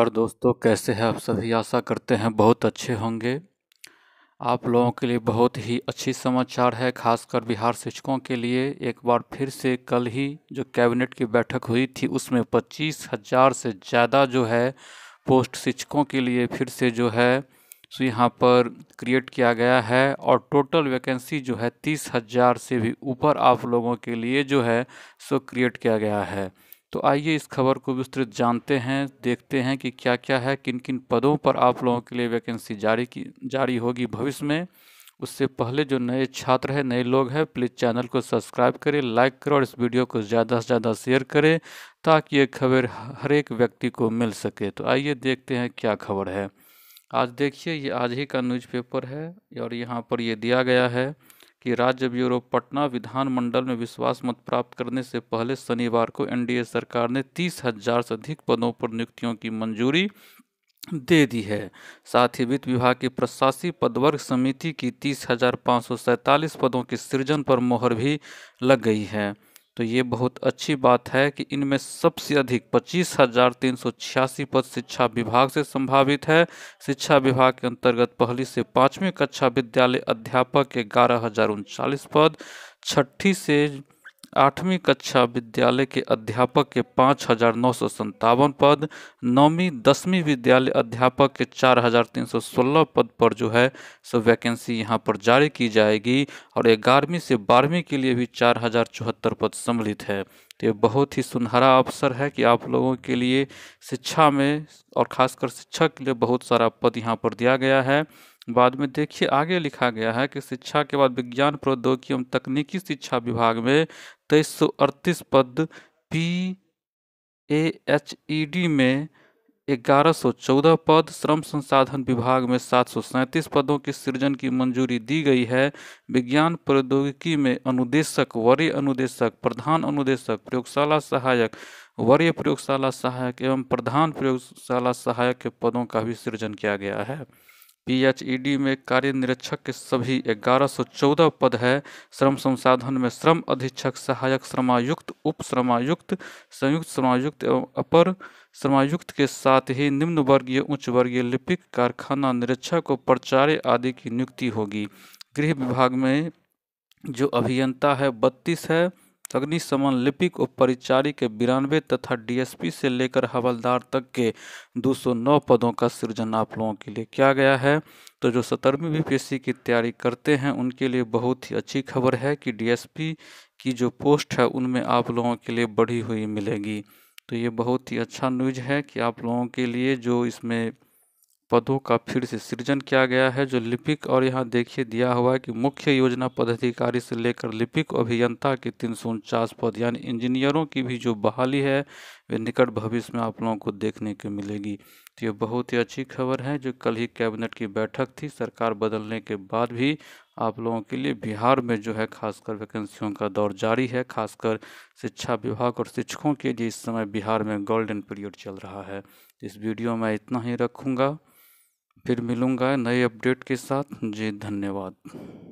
और दोस्तों कैसे हैं आप सभी आशा करते हैं बहुत अच्छे होंगे आप लोगों के लिए बहुत ही अच्छी समाचार है खासकर बिहार शिक्षकों के लिए एक बार फिर से कल ही जो कैबिनेट की बैठक हुई थी उसमें पच्चीस हज़ार से ज़्यादा जो है पोस्ट शिक्षकों के लिए फिर से जो है सो यहाँ पर क्रिएट किया गया है और टोटल वैकेंसी जो है तीस हज़ार से भी ऊपर आप लोगों के लिए जो है सो क्रिएट किया गया है तो आइए इस खबर को विस्तृत जानते हैं देखते हैं कि क्या क्या है किन किन पदों पर आप लोगों के लिए वैकेंसी जारी की जारी होगी भविष्य में उससे पहले जो नए छात्र हैं नए लोग हैं प्लीज़ चैनल को सब्सक्राइब करें लाइक करें और इस वीडियो को ज़्यादा से ज़्यादा शेयर करें ताकि ये खबर हर एक व्यक्ति को मिल सके तो आइए देखते हैं क्या खबर है आज देखिए ये आज ही का न्यूज़पेपर है और यहाँ पर ये दिया गया है कि राज्य ब्यूरो पटना विधानमंडल में विश्वास मत प्राप्त करने से पहले शनिवार को एनडीए सरकार ने तीस हजार से अधिक पदों पर नियुक्तियों की मंजूरी दे दी है साथ ही वित्त विभाग की प्रशासी पदवर्ग समिति की तीस हजार पाँच सौ सैंतालीस पदों के सृजन पर मोहर भी लग गई है तो ये बहुत अच्छी बात है कि इनमें सबसे अधिक पच्चीस हजार तीन सौ छियासी पद शिक्षा विभाग से संभावित है शिक्षा विभाग के अंतर्गत पहली से पाँचवीं कक्षा विद्यालय अध्यापक के ग्यारह हजार उनचालीस पद छठी से आठवीं कक्षा विद्यालय के अध्यापक के पाँच हजार नौ सौ संतावन पद नौवीं दसवीं विद्यालय अध्यापक के चार हजार तीन सौ सोलह पद पर जो है सो वैकेंसी यहाँ पर जारी की जाएगी और ग्यारहवीं से बारहवीं के लिए भी चार हजार चौहत्तर पद सम्मिलित है तो ये बहुत ही सुनहरा अवसर है कि आप लोगों के लिए शिक्षा में और खासकर शिक्षा के लिए बहुत सारा पद यहाँ पर दिया गया है बाद में देखिए आगे लिखा गया है कि शिक्षा के बाद विज्ञान प्रौद्योगिकी एवं तकनीकी शिक्षा विभाग में तेईस पद P A H E D में 1114 पद श्रम संसाधन विभाग में सात पदों के सृजन की मंजूरी दी गई है विज्ञान प्रौद्योगिकी में अनुदेशक वरीय अनुदेशक प्रधान अनुदेशक प्रयोगशाला सहायक वरीय प्रयोगशाला सहायक एवं प्रधान प्रयोगशाला सहायक के पदों का भी सृजन किया गया है पीएचईडी e में कार्य निरीक्षक के सभी 1114 पद है श्रम संसाधन में श्रम अधीक्षक सहायक श्रमायुक्त उप श्रमायुक्त संयुक्त श्रमायुक्त एवं अपर श्रमायुक्त के साथ ही निम्न वर्गीय उच्च वर्गीय लिपिक कारखाना निरीक्षक और प्रचार्य आदि की नियुक्ति होगी गृह विभाग में जो अभियंता है बत्तीस है अग्निशमन लिपिक और परिचारी के बिरानवे तथा डीएसपी से लेकर हवलदार तक के 209 पदों का सृजन आप लोगों के लिए किया गया है तो जो सतरवीं बीपीएससी की तैयारी करते हैं उनके लिए बहुत ही अच्छी खबर है कि डीएसपी की जो पोस्ट है उनमें आप लोगों के लिए बढ़ी हुई मिलेगी तो ये बहुत ही अच्छा न्यूज है कि आप लोगों के लिए जो इसमें पदों का फिर से सृजन किया गया है जो लिपिक और यहाँ देखिए दिया हुआ है कि मुख्य योजना पदाधिकारी से लेकर लिपिक अभियंता के तीन सौ उनचास पद यानी इंजीनियरों की भी जो बहाली है वे निकट भविष्य में आप लोगों को देखने को मिलेगी तो ये बहुत ही अच्छी खबर है जो कल ही कैबिनेट की बैठक थी सरकार बदलने के बाद भी आप लोगों के लिए बिहार में जो है खासकर वैकेंसियों का दौर जारी है खासकर शिक्षा विभाग और शिक्षकों के लिए इस समय बिहार में गोल्डन पीरियड चल रहा है इस वीडियो में इतना ही रखूँगा फिर मिलूँगा नए अपडेट के साथ जी धन्यवाद